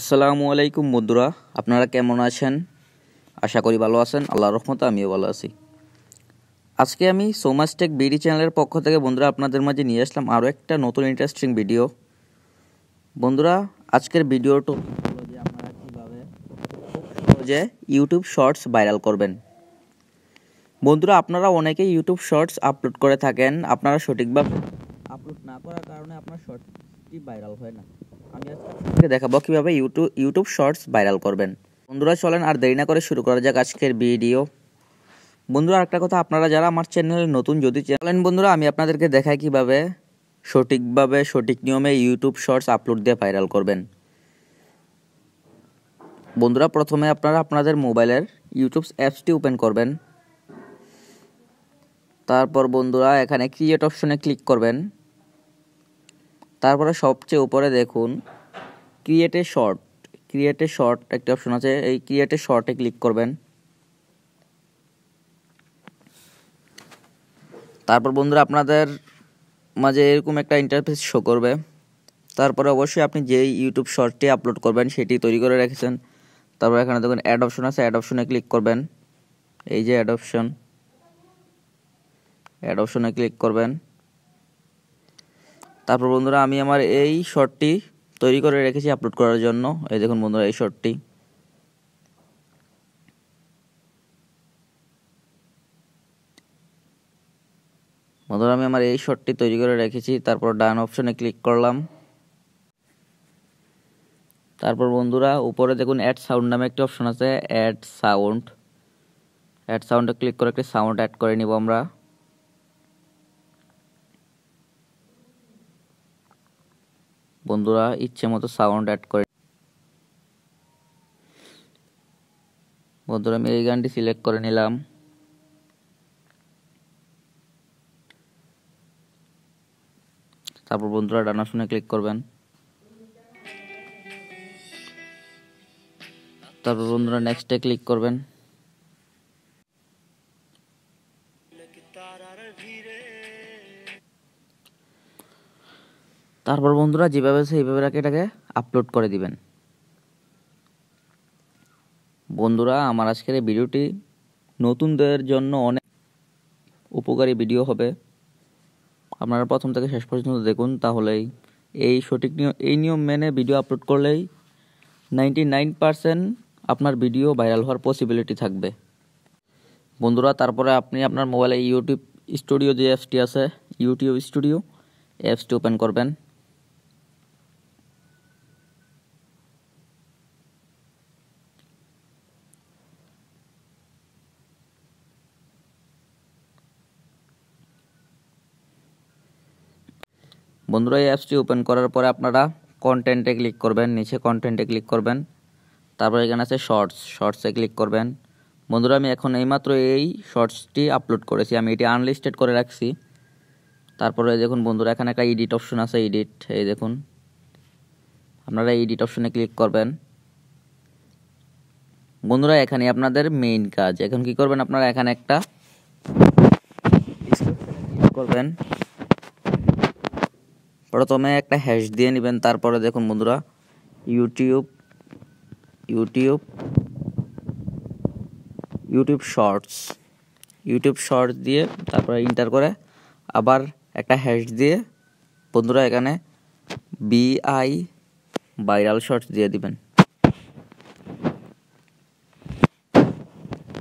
আসসালামু আলাইকুম বন্ধুরা আপনারা কেমন আছেন আশা করি ভালো আছেন আল্লাহ রহমতে আমিও ভালো আছি আজকে আমি সোমাস্টেক বিডি চ্যানেলের পক্ষ থেকে বন্ধুরা আপনাদের মাঝে নিয়ে আসলাম আরও একটা নতুন ইন্টারেস্টিং ভিডিও বন্ধুরা আজকের ভিডিওটা হলো যে আপনারা কীভাবে সহজে ইউটিউব শর্টস ভাইরাল করবেন বন্ধুরা আপনারা অনেকে ইউটিউব শর্টস আপলোড করে থাকেন আপনারা সঠিকভাবে আপলোড না করার কারণে আপনার শর্টসটি ভাইরাল হয় না আমি আজকে দেখাবো কীভাবে ইউটিউব ইউটিউব শর্টস ভাইরাল করবেন বন্ধুরা চলেন আর দেরি না করে শুরু করা যাক আজকের ভিডিও বন্ধুরা একটা কথা আপনারা যারা আমার চ্যানেলে নতুন যদি চ্যানেলেন বন্ধুরা আমি আপনাদেরকে দেখাই কীভাবে সঠিকভাবে সঠিক নিয়মে ইউটিউব শর্টস আপলোড দিয়ে ভাইরাল করবেন বন্ধুরা প্রথমে আপনারা আপনাদের মোবাইলের ইউটিউব অ্যাপসটি ওপেন করবেন তারপর বন্ধুরা এখানে ক্রিয়েট অপশনে ক্লিক করবেন তারপরে সবচেয়ে উপরে দেখুন ক্রিয়েটে শর্ট ক্রিয়েটে শর্ট একটা অপশন আছে এই ক্রিয়েটে শর্টে ক্লিক করবেন তারপর বন্ধুরা আপনাদের মাঝে এরকম একটা ইন্টারফেস শো করবে তারপরে অবশ্যই আপনি যেই ইউটিউব শর্টটি আপলোড করবেন সেটি তৈরি করে রেখেছেন তারপর এখানে দেখুন অ্যাড অপশন আছে অ্যাড অপশনে ক্লিক করবেন এই যে অ্যাড অপশন অ্যাড অপশনে ক্লিক করবেন তারপর বন্ধুরা আমি আমার এই শর্টটি তৈরি করে রেখেছি আপলোড করার জন্য এই দেখুন বন্ধুরা এই শর্টটি বন্ধুরা আমি আমার এই শর্টটি তৈরি করে রেখেছি তারপর ডান অপশনে ক্লিক করলাম তারপর বন্ধুরা উপরে দেখুন অ্যাড সাউন্ড নামে একটি অপশন আছে অ্যাড সাউন্ড অ্যাড সাউন্ডে ক্লিক করে একটি সাউন্ড অ্যাড করে নিব আমরা বন্ধুরা ইচ্ছে মতো সাউন্ড অ্যাড করে বন্ধুরা আমি এই গানটি সিলেক্ট করে নিলাম তারপর বন্ধুরা ডানা শুনে ক্লিক করবেন তারপর বন্ধুরা নেক্সটে ক্লিক করবেন তারপর বন্ধুরা যেভাবে সেইভাবে এটাকে আপলোড করে দিবেন বন্ধুরা আমার আজকের এই ভিডিওটি নতুনদের জন্য অনেক উপকারী ভিডিও হবে আপনারা প্রথম থেকে শেষ পর্যন্ত দেখুন তাহলেই এই সঠিক নিয়ম এই নিয়ম মেনে ভিডিও আপলোড করলেই নাইনটি নাইন পারসেন্ট আপনার ভিডিও ভাইরাল হওয়ার পসিবিলিটি থাকবে বন্ধুরা তারপরে আপনি আপনার মোবাইলে ইউটিউব স্টুডিও যে অ্যাপসটি আছে ইউটিউব স্টুডিও অ্যাপসটি ওপেন করবেন বন্ধুরা এই অ্যাপসটি ওপেন করার পরে আপনারা কন্টেন্টে ক্লিক করবেন নিচে কন্টেন্টে ক্লিক করবেন তারপর এখানে আছে শর্টস শর্টসে ক্লিক করবেন বন্ধুরা আমি এখন এইমাত্র এই শর্টসটি আপলোড করেছি আমি এটি আনলিস্টেড করে রাখছি তারপরে দেখুন বন্ধুরা এখানে একটা এডিট অপশন আছে এডিট এই দেখুন আপনারা এডিট অপশনে ক্লিক করবেন বন্ধুরা এখানে আপনাদের মেইন কাজ এখন কি করবেন আপনারা এখানে একটা করবেন প্রথমে একটা হ্যাশ দিয়ে নেবেন তারপরে দেখুন বন্ধুরা YouTube YouTube YouTube shorts YouTube shorts দিয়ে তারপরে ইন্টার করে আবার একটা হ্যাশ দিয়ে বন্ধুরা এখানে বিআই ভাইরাল শর্টস দিয়ে দিবেন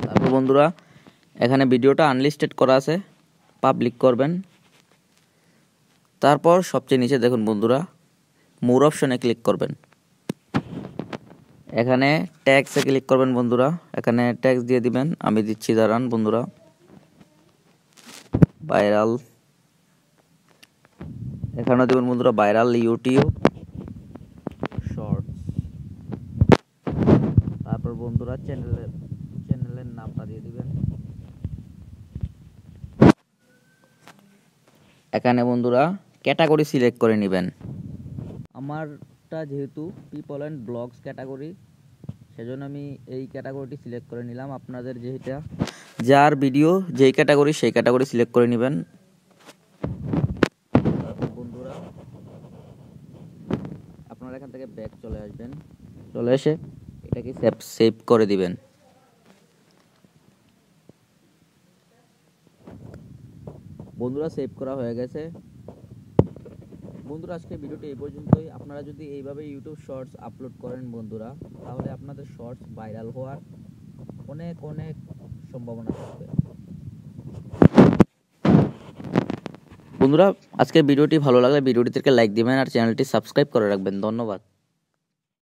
তারপর বন্ধুরা এখানে ভিডিওটা আনলিস্টেড করা আছে পাবলিক করবেন তারপর সবচেয়ে নিচে দেখুন বন্ধুরা মোর অপশনে ক্লিক করবেন এখানে ট্যাক্সে ক্লিক করবেন বন্ধুরা এখানে ট্যাক্স দিয়ে দিবেন আমি দিচ্ছি দাঁড়ান বন্ধুরা ভাইরাল এখানে দেবেন বন্ধুরা ভাইরাল ইউটিউব শর্টস তারপর বন্ধুরা চ্যানেলের চ্যানেলের নামটা দিয়ে দিবেন এখানে বন্ধুরা ক্যাটাগরি সিলেক্ট করে নেবেন আমারটা যেহেতু পিপল অ্যান্ড ব্লগস ক্যাটাগরি সেজন্য আমি এই ক্যাটাগরিটি সিলেক্ট করে নিলাম আপনাদের যেটা যার ভিডিও যেই ক্যাটাগরি সেই ক্যাটাগরি সিলেক্ট করে নেবেন বন্ধুরা আপনারা এখান থেকে ব্যাগ চলে আসবেন চলে এসে এটাকে সেভ করে দিবেন বন্ধুরা সেভ করা হয়ে গেছে বন্ধুরা আজকে ভিডিওটি এই পর্যন্তই আপনারা যদি এইভাবে ইউটিউব শর্টস আপলোড করেন বন্ধুরা তাহলে আপনাদের শর্টস ভাইরাল হওয়ার অনেক অনেক সম্ভাবনা থাকবে বন্ধুরা আজকের ভিডিওটি ভালো লাগলে ভিডিওটি থেকে লাইক দিবেন আর চ্যানেলটি সাবস্ক্রাইব করে রাখবেন ধন্যবাদ